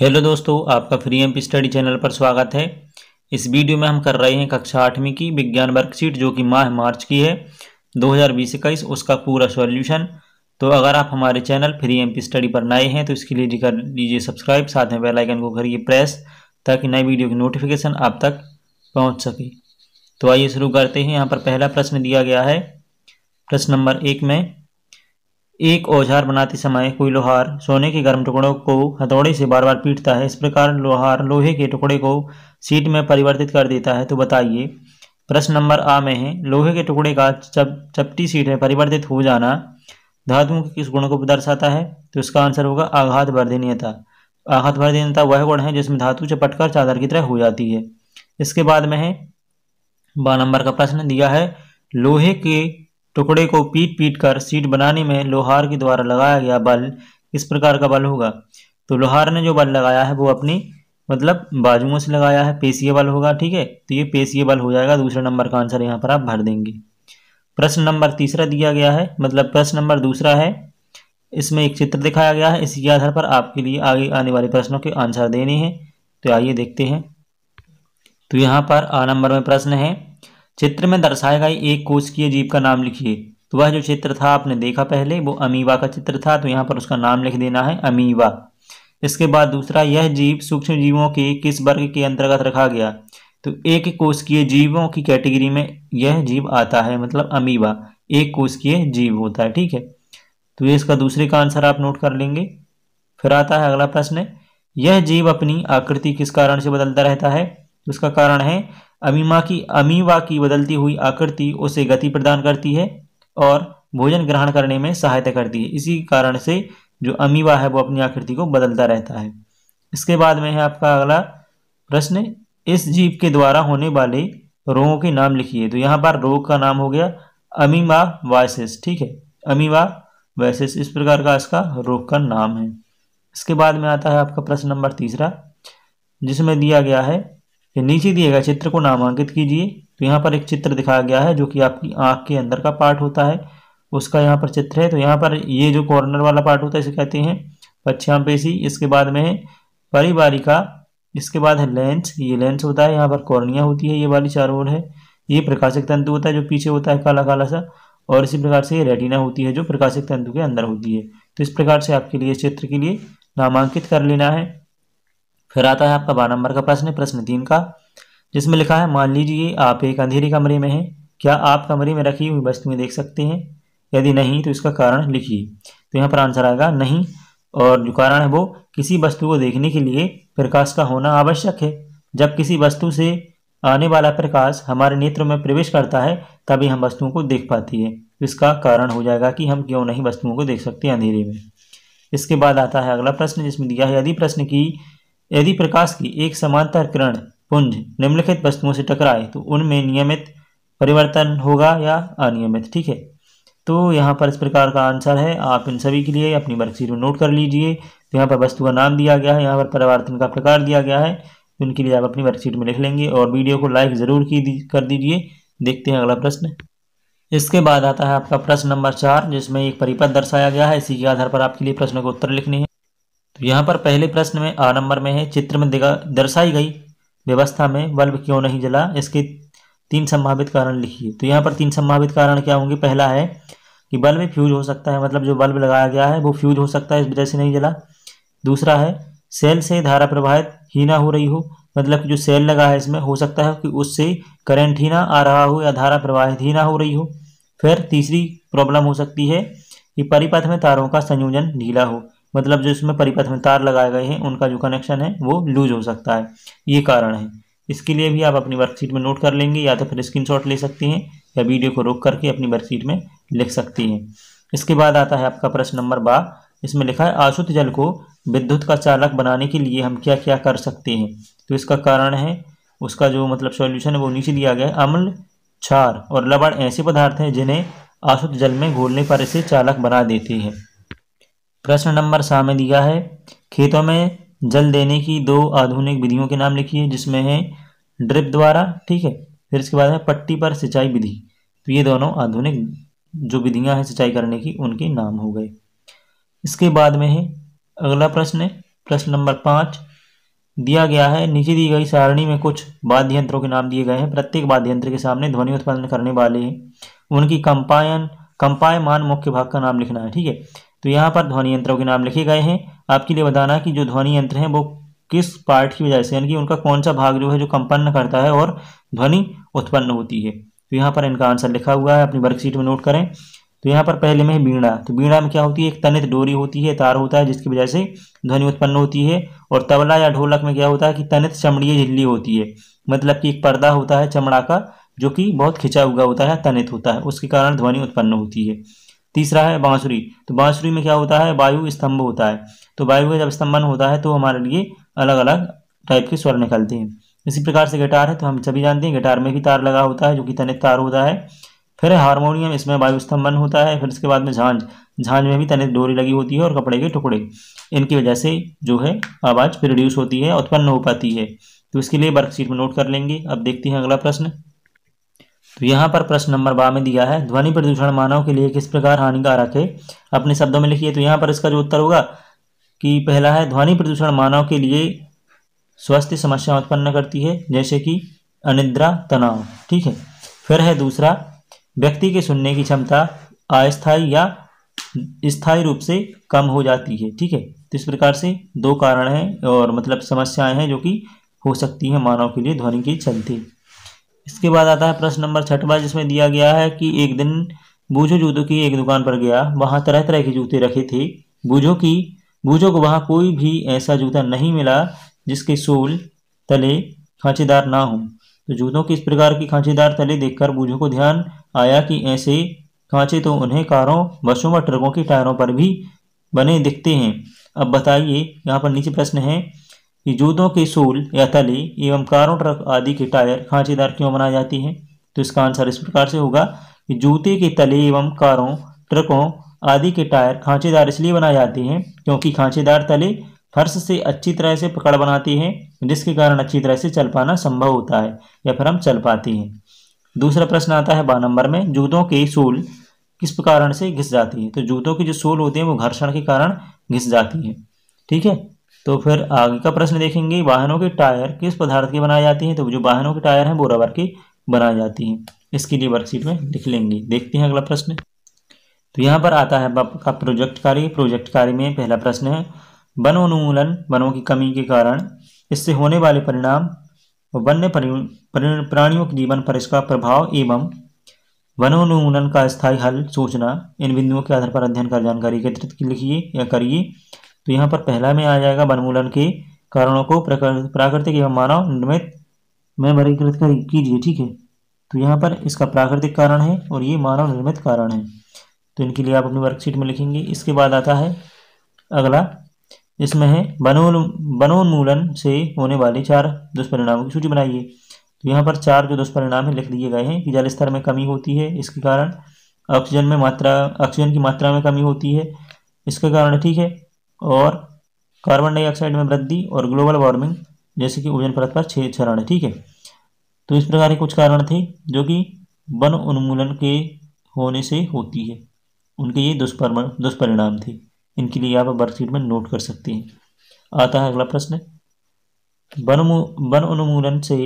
hello दोस्तों आपका free M study channel पर स्वागत है इस वीडियो में हम कर रहे हैं कक्षा आठवीं की विज्ञान वर्कशीट जो कि माह मार्च की है दो हज़ार उसका पूरा सॉल्यूशन तो अगर आप हमारे चैनल फ्री एम स्टडी पर नए हैं तो इसके लिए कर लीजिए सब्सक्राइब साथ में बेल आइकन को करिए प्रेस ताकि नए वीडियो की नोटिफिकेशन आप तक पहुँच सके तो आइए शुरू करते हैं यहाँ पर पहला प्रश्न दिया गया है प्रश्न नंबर एक में एक औजार बनाते समय कोई लोहार सोने के गर्म टुकड़ों को हथौड़े से बार बार पीटता है इस प्रकार लोहार लोहे के टुकड़े को सीट में परिवर्तित कर देता है तो बताइए प्रश्न नंबर आ में है लोहे के टुकड़े का चप चपटी सीट में परिवर्तित हो जाना धातुओं के किस गुण को दर्शाता है तो इसका आंसर होगा आघात वर्धनीयता आघात वर्धनीयता वह गुण है जिसमें धातु चपटकर चादर की तरह हो जाती है इसके बाद में है बा नंबर का प्रश्न दिया है लोहे के टुकड़े को पीट पीट कर सीट बनाने में लोहार के द्वारा लगाया गया बल किस प्रकार का बल होगा तो लोहार ने जो बल लगाया है वो अपनी मतलब बाजुओं से लगाया है पेशीय बल होगा ठीक है तो ये पेशीय बल हो जाएगा दूसरे नंबर का आंसर यहाँ पर आप भर देंगे प्रश्न नंबर तीसरा दिया गया है मतलब प्रश्न नंबर दूसरा है इसमें एक चित्र दिखाया गया है इसी के आधार पर आपके लिए आगे आने वाले प्रश्नों के आंसर देने हैं तो आइए देखते हैं तो यहाँ पर आ नंबर में प्रश्न है चित्र में दर्शाए गए एक की जीव का नाम लिखिए तो वह जो चित्र था आपने देखा पहले वो अमीवा का चित्र था तो यहाँ पर उसका नाम लिख देना है अमीवा इसके बाद दूसरा यह जीव सूक्ष्म जीवों के किस वर्ग के अंतर्गत रखा गया तो एक कोश की जीवों की कैटेगरी में यह जीव आता है मतलब अमीवा एक की जीव होता है ठीक है तो ये इसका दूसरे का आंसर आप नोट कर लेंगे फिर आता है अगला प्रश्न यह जीव अपनी आकृति किस कारण से बदलता रहता है उसका कारण है अमीमा की अमीवा की बदलती हुई आकृति उसे गति प्रदान करती है और भोजन ग्रहण करने में सहायता करती है इसी कारण से जो अमीवा है वो अपनी आकृति को बदलता रहता है इसके बाद में है आपका अगला प्रश्न इस जीव के द्वारा होने वाले रोगों के नाम लिखिए तो यहाँ पर रोग का नाम हो गया अमीमा वायसेस ठीक है अमीवा वायसेस इस प्रकार का इसका रोग का नाम है इसके बाद में आता है आपका प्रश्न नंबर तीसरा जिसमें दिया गया है ये नीचे दिए गए चित्र को नामांकित कीजिए तो यहाँ पर एक चित्र दिखाया गया है जो कि आपकी आँख के अंदर का पार्ट होता है उसका यहाँ पर चित्र है तो यहाँ पर ये जो कॉर्नर वाला पार्ट होता है इसे कहते हैं पक्षाम पेशी इसके बाद में है परिवारिका इसके बाद है लेंस ये लेंस होता है यहाँ पर कॉर्निया होती है ये वाली चार ओर है ये प्रकाशिक तंतु होता है जो पीछे होता है काला काला सा और इसी प्रकार से ये रेटिना होती है जो प्रकाशिक तंतु के अंदर होती है तो इस प्रकार से आपके लिए चित्र के लिए नामांकित कर लेना है फिर आता है आपका बारह नंबर का प्रश्न प्रश्न तीन का जिसमें लिखा है मान लीजिए आप एक अंधेरे कमरे में हैं क्या आप कमरे में रखी हुई वस्तुएं देख सकते हैं यदि नहीं तो इसका कारण लिखिए तो यहाँ पर आंसर आएगा नहीं और जो कारण है वो किसी वस्तु को देखने के लिए प्रकाश का होना आवश्यक है जब किसी वस्तु से आने वाला प्रकाश हमारे नेत्र में प्रवेश करता है तभी हम वस्तुओं को देख पाती है इसका कारण हो जाएगा कि हम क्यों नहीं वस्तुओं को देख सकते अंधेरे में इसके बाद आता है अगला प्रश्न जिसमें दिया है यदि प्रश्न की यदि प्रकाश की एक समांतर किरण पुंज निम्नलिखित वस्तुओं से टकराए तो उनमें नियमित परिवर्तन होगा या अनियमित ठीक है तो यहाँ पर इस प्रकार का आंसर है आप इन सभी के लिए अपनी वर्कशीट में नोट कर लीजिए तो यहाँ पर वस्तु का नाम दिया गया है यहाँ पर परिवर्तन का प्रकार दिया गया है उनके लिए आप अपनी वर्कशीट में लिख लेंगे और वीडियो को लाइक ज़रूर की दी, कर दीजिए देखते हैं अगला प्रश्न इसके बाद आता है आपका प्रश्न नंबर चार जिसमें एक परिपथ दर्शाया गया है इसी के आधार पर आपके लिए प्रश्न को उत्तर लिखने हैं तो यहाँ पर पहले प्रश्न में आ नंबर में है चित्र में दर्शाई गई व्यवस्था में बल्ब क्यों नहीं जला इसके तीन संभावित कारण लिखिए तो यहाँ पर तीन संभावित कारण क्या होंगे पहला है कि बल्ब में फ्यूज हो सकता है मतलब जो बल्ब लगाया गया है वो फ्यूज हो सकता है इस वजह से नहीं जला दूसरा है सेल से धारा प्रवाहित ही ना हो रही हो मतलब कि जो सेल लगा है इसमें हो सकता है कि उससे करंट ही ना आ रहा हो या धारा प्रवाहित ही ना हो रही हो फिर तीसरी प्रॉब्लम हो सकती है कि परिपथ में तारों का संयोजन ढीला हो मतलब जो इसमें परिपथ में तार लगाए गए हैं उनका जो कनेक्शन है वो लूज हो सकता है ये कारण है इसके लिए भी आप अपनी वर्कशीट में नोट कर लेंगे या तो फिर स्क्रीनशॉट ले सकती हैं या वीडियो को रोक करके अपनी वर्कशीट में लिख सकती हैं इसके बाद आता है आपका प्रश्न नंबर बार इसमें लिखा है आशुत जल को विद्युत का चालक बनाने के लिए हम क्या क्या कर सकते हैं तो इसका कारण है उसका जो मतलब सॉल्यूशन है वो नीचे दिया गया है अम्ल छार और लबड़ ऐसे पदार्थ हैं जिन्हें आशुत जल में घोलने पर इसे चालक बना देती है प्रश्न नंबर सात में दिया है खेतों में जल देने की दो आधुनिक विधियों के नाम लिखिए जिसमें है ड्रिप द्वारा ठीक है फिर इसके बाद है पट्टी पर सिंचाई विधि तो ये दोनों आधुनिक जो विधियां हैं सिंचाई करने की उनके नाम हो गए इसके बाद में है अगला प्रश्न है प्रश्न नंबर पाँच दिया गया है नीचे दी गई सारणी में कुछ वाद्य यंत्रों के नाम दिए गए हैं प्रत्येक वाद्य यंत्र के सामने ध्वनि उत्पादन करने वाले हैं उनकी कंपायन कंपायमान मुख्य भाग का नाम लिखना है ठीक है तो यहाँ पर ध्वनि यंत्रों के नाम लिखे गए हैं आपके लिए बताना कि जो ध्वनि यंत्र हैं वो किस पार्ट की वजह से यानी कि उनका कौन सा भाग जो है जो कंपन्न करता है और ध्वनि उत्पन्न होती है तो यहाँ पर इनका आंसर लिखा हुआ है अपनी वर्कशीट में नोट करें तो यहाँ पर पहले में है बीड़ा तो बीड़ा में क्या होती है एक तनित डोरी होती है तार होता है जिसकी वजह से ध्वनि उत्पन्न होती है और तबला या ढोलक में क्या होता है कि तनित चमड़ीय झिल्ली होती है मतलब कि एक पर्दा होता है चमड़ा का जो कि बहुत खिंचा हुआ होता है तनित होता है उसके कारण ध्वनि उत्पन्न होती है तीसरा है बांसुरी तो बांसुरी में क्या होता है वायु स्तंभ होता है तो वायु का जब स्तंभन होता है तो हमारे लिए अलग अलग टाइप के स्वर निकलते हैं इसी प्रकार से गिटार है तो हम सभी जानते हैं गिटार में भी तार लगा होता है जो कि तनित तार होता है फिर हारमोनियम इसमें वायु स्तंभन होता है फिर इसके बाद में झांझ झांझ में भी तनित डोरी लगी होती है और कपड़े के टुकड़े इनकी वजह से जो है आवाज़ प्रोड्यूस होती है उत्पन्न हो पाती है तो इसके लिए वर्कशीट में नोट कर लेंगे अब देखते हैं अगला प्रश्न तो यहाँ पर प्रश्न नंबर बारह में दिया है ध्वनि प्रदूषण मानव के लिए किस प्रकार हानिकारक है अपने शब्दों में लिखिए तो यहाँ पर इसका जो उत्तर होगा कि पहला है ध्वनि प्रदूषण मानव के लिए स्वास्थ्य समस्या उत्पन्न करती है जैसे कि अनिद्रा तनाव ठीक है फिर है दूसरा व्यक्ति के सुनने की क्षमता अस्थायी या स्थायी रूप से कम हो जाती है ठीक है तो इस प्रकार से दो कारण हैं और मतलब समस्याएं हैं जो कि हो सकती हैं मानव के लिए ध्वनि के चलते इसके बाद आता है प्रश्न नंबर छठवा जिसमें दिया गया है कि एक दिन बूझो जूतों की एक दुकान पर गया वहां तरह तरह के जूते रखे थे बूझो की बूझो को वहां कोई भी ऐसा जूता नहीं मिला जिसके सोल तले खांचेदार ना हो तो जूतों की इस प्रकार की खांचेदार तले देखकर बूझों को ध्यान आया कि ऐसे खांचे तो उन्हें कारों बसों व ट्रकों के टायरों पर भी बने दिखते हैं अब बताइए यहाँ पर नीचे प्रश्न है जूतों के सूल या तली एवं कारों ट्रक आदि के टायर खांचेदार क्यों बनाई जाती है तो इसका आंसर इस प्रकार से होगा कि जूते की तले एवं कारों ट्रकों आदि के टायर खांचेदार इसलिए बनाए जाते हैं क्योंकि खांचेदार तले फर्श से अच्छी तरह से पकड़ बनाती है जिसके कारण अच्छी तरह से चल पाना संभव होता है या फिर हम चल पाते हैं दूसरा प्रश्न आता है बार नंबर में जूतों के सोल किस कारण से घिस जाती है तो जूतों के जो सोल होती है वो घर्षण के कारण घिस जाती है ठीक है तो फिर आगे का प्रश्न देखेंगे वाहनों के टायर किस पदार्थ की बनाई जाती हैं तो जो वाहनों के टायर हैं वो रबर की बनाई जाती हैं इसके लिए वर्कशीट में लिख लेंगे देखते हैं अगला प्रश्न तो यहाँ पर आता है आपका प्रोजेक्ट कार्य प्रोजेक्ट कार्य में पहला प्रश्न है वन उन्मूलन वनों की कमी के कारण इससे होने वाले परिणाम वन्य प्राणियों के जीवन पर इसका प्रभाव एवं वनोन्मूलन का स्थायी हल सूचना इन बिंदुओं के आधार पर अध्ययन कर जानकारी एकत्रित लिखिए या करिए तो यहाँ पर पहला में आ जाएगा वनमूलन के कारणों को प्राकृतिक एवं मानव निर्मित में वर्गीकृत कीजिए ठीक है तो यहाँ पर इसका प्राकृतिक कारण है और ये मानव निर्मित कारण है तो इनके लिए आप अपनी वर्कशीट में लिखेंगे इसके बाद आता है अगला इसमें है वनोन्मूलन से होने वाले चार दुष्परिणामों की सूची बनाइए तो यहाँ पर चार जो दुष्परिणाम है लिख दिए गए हैं कि जल स्तर में कमी होती है इसके कारण ऑक्सीजन में मात्रा ऑक्सीजन की मात्रा में कमी होती है इसके कारण ठीक है और कार्बन डाइऑक्साइड में वृद्धि और ग्लोबल वार्मिंग जैसे कि ओजन परत पर छेद क्षरण है ठीक है तो इस प्रकार के कुछ कारण थे जो कि वन उन्मूलन के होने से होती है उनके ये दुष्परम दुष्परिणाम थे इनके लिए आप वर्कशीट में नोट कर सकते हैं आता है अगला प्रश्न वन वन उन्मूलन से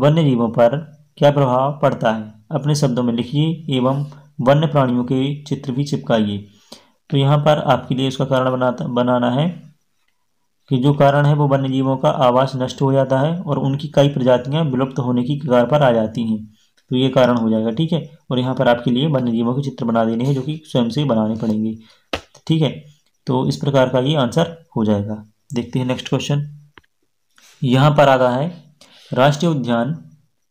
वन्य जीवों पर क्या प्रभाव पड़ता है अपने शब्दों में लिखिए एवं वन्य प्राणियों के चित्र भी चिपकाइए तो यहाँ पर आपके लिए इसका कारण बनाता बनाना है कि जो कारण है वो वन्य जीवों का आवास नष्ट हो जाता है और उनकी कई प्रजातियाँ विलुप्त होने की कगार पर आ जाती हैं तो ये कारण हो जाएगा ठीक है और यहाँ पर आपके लिए वन्य जीवों के चित्र बना देने हैं जो कि स्वयं से बनाने पड़ेंगे ठीक है तो इस प्रकार का ये आंसर हो जाएगा देखते हैं नेक्स्ट क्वेश्चन यहाँ पर आता है राष्ट्रीय उद्यान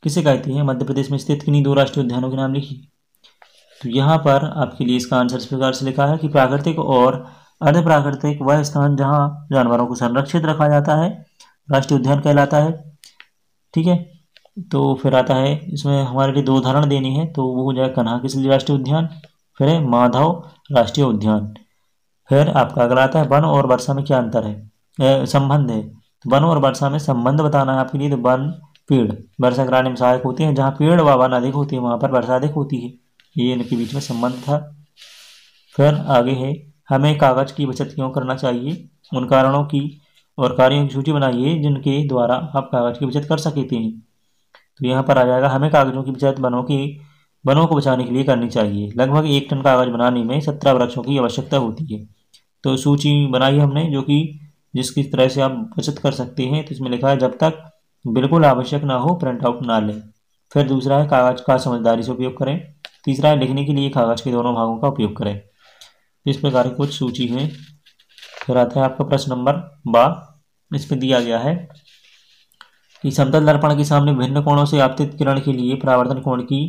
किसे कहते हैं मध्य प्रदेश में स्थित किन्हीं दो राष्ट्रीय उद्यानों के नाम लिखिए तो यहाँ पर आपके लिए इसका आंसर इस प्रकार से लिखा है कि प्राकृतिक और अर्ध प्राकृतिक वह स्थान जहाँ जानवरों को संरक्षित रखा जाता है राष्ट्रीय उद्यान कहलाता है ठीक है तो फिर आता है इसमें हमारे लिए दो उदाहरण देनी है तो वो हो जाएगा कन्हा किसली राष्ट्रीय उद्यान फिर है माधव राष्ट्रीय उद्यान फिर आपका अगला आता है वन और वर्षा में क्या अंतर है संबंध है तो वन और वर्षा में संबंध बताना है आपके लिए तो वन पेड़ वर्षा कराने में सहायक होते हैं जहाँ पेड़ व वन अधिक होती है वहाँ पर वर्षा अधिक होती है ये इनके बीच में संबंध था फिर आगे है हमें कागज़ की बचत क्यों करना चाहिए उन कारणों की और कार्यों की सूची बनाइए जिनके द्वारा आप कागज़ की बचत कर सकते हैं तो यहाँ पर आ जाएगा हमें कागज़ों की बचत बनों की वनों को बचाने के लिए करनी चाहिए लगभग एक टन कागज़ बनाने में सत्रह वृक्षों की आवश्यकता होती है तो सूची बनाई हमने जो कि जिसकी तरह से आप बचत कर सकते हैं तो इसमें लिखा है जब तक बिल्कुल आवश्यक ना हो प्रिंट आउट ना लें फिर दूसरा है कागज़ का समझदारी से उपयोग करें तीसरा है लिखने के लिए कागज़ के दोनों भागों का उपयोग करें इस प्रकार की कुछ सूची है फिर आता है आपका प्रश्न नंबर बा इसमें दिया गया है कि समतल दर्पण के सामने भिन्न कोणों से आपतित किरण के लिए परावर्तन कोण की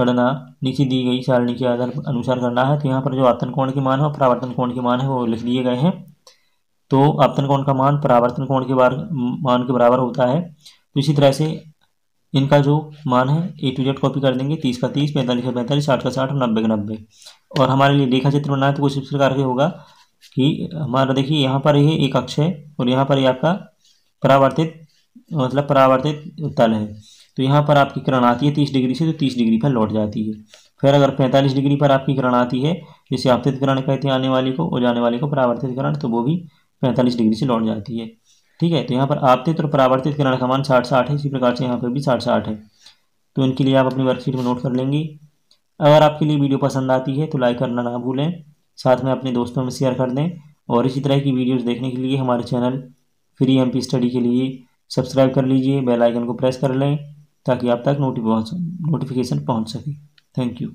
गणना नीचे दी गई सारणी के आधार अनुसार करना है तो यहाँ पर जो आपतन कोण के मान है परावर्तन कोण के मान है वो लिख दिए गए हैं तो आपतन कोण का मान परावर्तन कोण के बार मान के बराबर होता है तो इसी तरह से इनका जो मान है ए टू जेड कॉपी कर देंगे तीस का तीस पैंतालीस का पैंतालीस साठ का साठ और नब्बे का नब्बे और हमारे लिए रेखा चित्र बनाए तो कुछ इस प्रकार के होगा कि हमारा देखिए यहाँ पर ये एक अक्ष है और यहाँ पर ये आपका परावर्तित मतलब परावर्तित तल है तो यहाँ पर आपकी किरण आती है तीस डिग्री से तो तीस डिग्री पर लौट जाती है फिर अगर पैंतालीस डिग्री पर आपकी किरण आती है जिसे आपतित किरण कहते हैं आने वाली को और जाने वाली को परावर्तित किरण तो वो भी पैंतालीस डिग्री से लौट जाती है ठीक है तो यहाँ पर आपतित और परावर्तित किरण का मान साठ साठ है इसी प्रकार से यहाँ पर भी साठ साठ है तो इनके लिए आप अपनी वर्कशीट में नोट कर लेंगी अगर आपके लिए वीडियो पसंद आती है तो लाइक करना ना भूलें साथ में अपने दोस्तों में शेयर कर दें और इसी तरह की वीडियोज़ देखने के लिए हमारे चैनल फ्री पी स्टडी के लिए सब्सक्राइब कर लीजिए बेल आइकन को प्रेस कर लें ताकि आप तक नोटिफिकेशन पहुंच सके थैंक यू